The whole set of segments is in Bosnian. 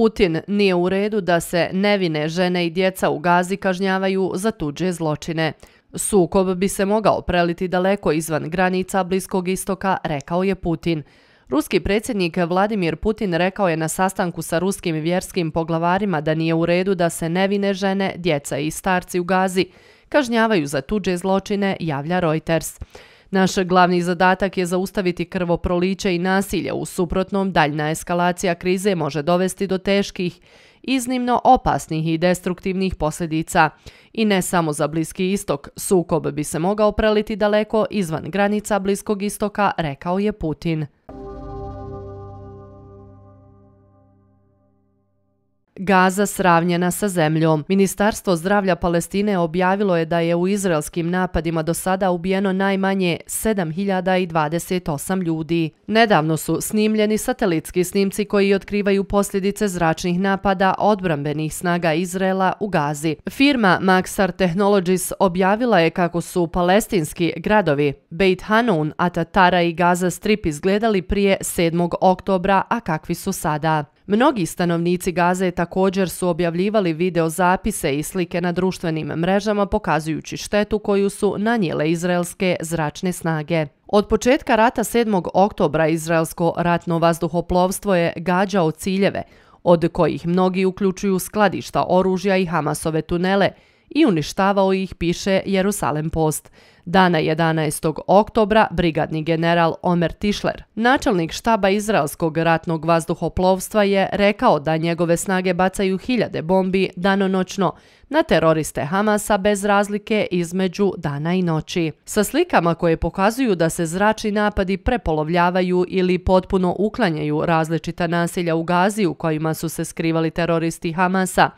Putin nije u redu da se nevine žene i djeca u Gazi kažnjavaju za tuđe zločine. Sukob bi se mogao preliti daleko izvan granica Bliskog istoka, rekao je Putin. Ruski predsjednik Vladimir Putin rekao je na sastanku sa ruskim vjerskim poglavarima da nije u redu da se nevine žene, djeca i starci u Gazi kažnjavaju za tuđe zločine, javlja Reuters. Naš glavni zadatak je zaustaviti krvoproliće i nasilje. U suprotnom, daljna eskalacija krize može dovesti do teških, iznimno opasnih i destruktivnih posljedica. I ne samo za Bliski istok, sukob bi se mogao preliti daleko izvan granica Bliskog istoka, rekao je Putin. Gaza sravnjena sa zemljom. Ministarstvo zdravlja Palestine objavilo je da je u izraelskim napadima do sada ubijeno najmanje 7028 ljudi. Nedavno su snimljeni satelitski snimci koji otkrivaju posljedice zračnih napada odbrambenih snaga Izrela u Gazi. Firma Maxar Technologies objavila je kako su palestinski gradovi Beit Hanun, Atatara i Gaza Strip izgledali prije 7. oktobra, a kakvi su sada. Mnogi stanovnici Gaze također su objavljivali videozapise i slike na društvenim mrežama pokazujući štetu koju su nanijele izraelske zračne snage. Od početka rata 7. oktobra izraelsko ratno vazduhoplovstvo je gađao ciljeve, od kojih mnogi uključuju skladišta oružja i Hamasove tunele, i uništavao ih, piše Jerusalem Post. Dana 11. oktobra brigadni general Omer Tišler, načelnik štaba Izraelskog ratnog vazduhoplovstva, je rekao da njegove snage bacaju hiljade bombi danonoćno na teroriste Hamasa bez razlike između dana i noći. Sa slikama koje pokazuju da se zračni napadi prepolovljavaju ili potpuno uklanjaju različita nasilja u Gazi u kojima su se skrivali teroristi Hamasa,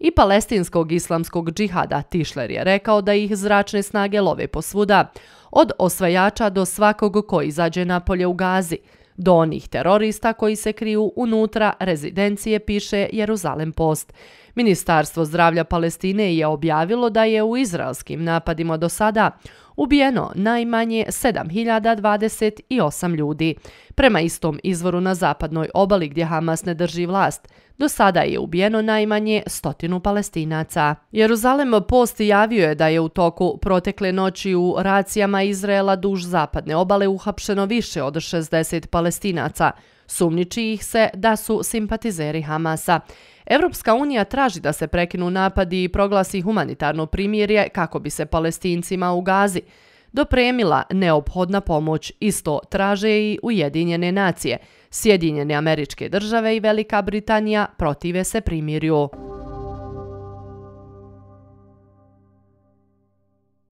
i palestinskog islamskog džihada, Tišler je rekao da ih zračne snage love posvuda, od osvajača do svakog koji izađe na polje u Gazi, do onih terorista koji se kriju unutra rezidencije, piše Jeruzalem Post. Ministarstvo zdravlja Palestine je objavilo da je u izraelskim napadima do sada ubijeno najmanje 7028 ljudi. Prema istom izvoru na zapadnoj obali gdje Hamas ne drži vlast, Do sada je ubijeno najmanje stotinu palestinaca. Jeruzalem Post javio je da je u toku protekle noći u racijama Izrela duž zapadne obale uhapšeno više od 60 palestinaca. Sumniči ih se da su simpatizeri Hamasa. Evropska unija traži da se prekinu napadi i proglasi humanitarno primjerje kako bi se palestincima u Gazi dopremila neophodna pomoć isto traže i Ujedinjene nacije. Sjedinjene američke države i Velika Britanija protive se primirju.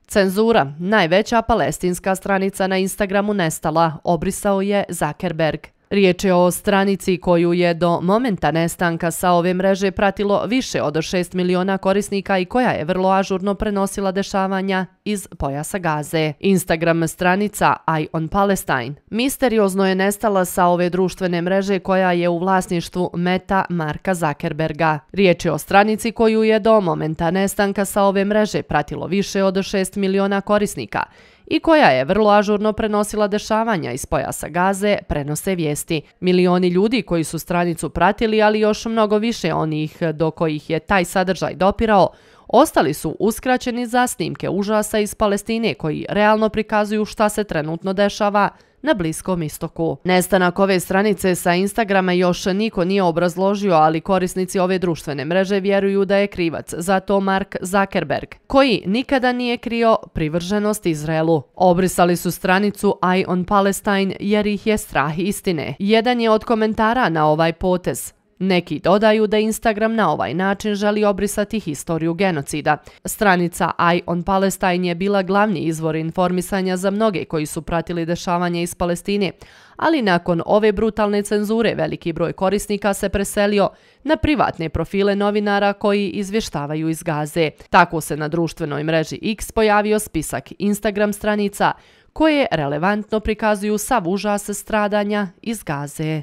Cenzura, najveća palestinska stranica na Instagramu nestala, obrisao je Zuckerberg. Riječ je o stranici koju je do momenta nestanka sa ove mreže pratilo više od 6 miliona korisnika i koja je vrlo ažurno prenosila dešavanja iz pojasa gaze. Instagram stranica I on Palestine misteriozno je nestala sa ove društvene mreže koja je u vlasništvu meta Marka Zuckerberga. Riječ je o stranici koju je do momenta nestanka sa ove mreže pratilo više od 6 miliona korisnika i koja je vrlo ažurno prenosila dešavanja iz i koja je vrlo ažurno prenosila dešavanja iz pojasa gaze, prenose vijesti. Milioni ljudi koji su stranicu pratili, ali još mnogo više onih do kojih je taj sadržaj dopirao, ostali su uskraćeni za snimke užasa iz Palestine koji realno prikazuju šta se trenutno dešava, na Bliskom istoku. Nestanak ove stranice sa Instagrama još niko nije obrazložio, ali korisnici ove društvene mreže vjeruju da je krivac, zato Mark Zuckerberg, koji nikada nije krio privrženost Izraelu. Obrisali su stranicu Eye on Palestine jer ih je strah istine. Jedan je od komentara na ovaj potez – Neki dodaju da Instagram na ovaj način želi obrisati historiju genocida. Stranica Eye on Palestine je bila glavni izvor informisanja za mnoge koji su pratili dešavanje iz Palestine, ali nakon ove brutalne cenzure veliki broj korisnika se preselio na privatne profile novinara koji izvještavaju iz Gaze. Tako se na društvenoj mreži X pojavio spisak Instagram stranica koje relevantno prikazuju sav užas stradanja iz Gaze.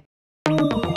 Muzika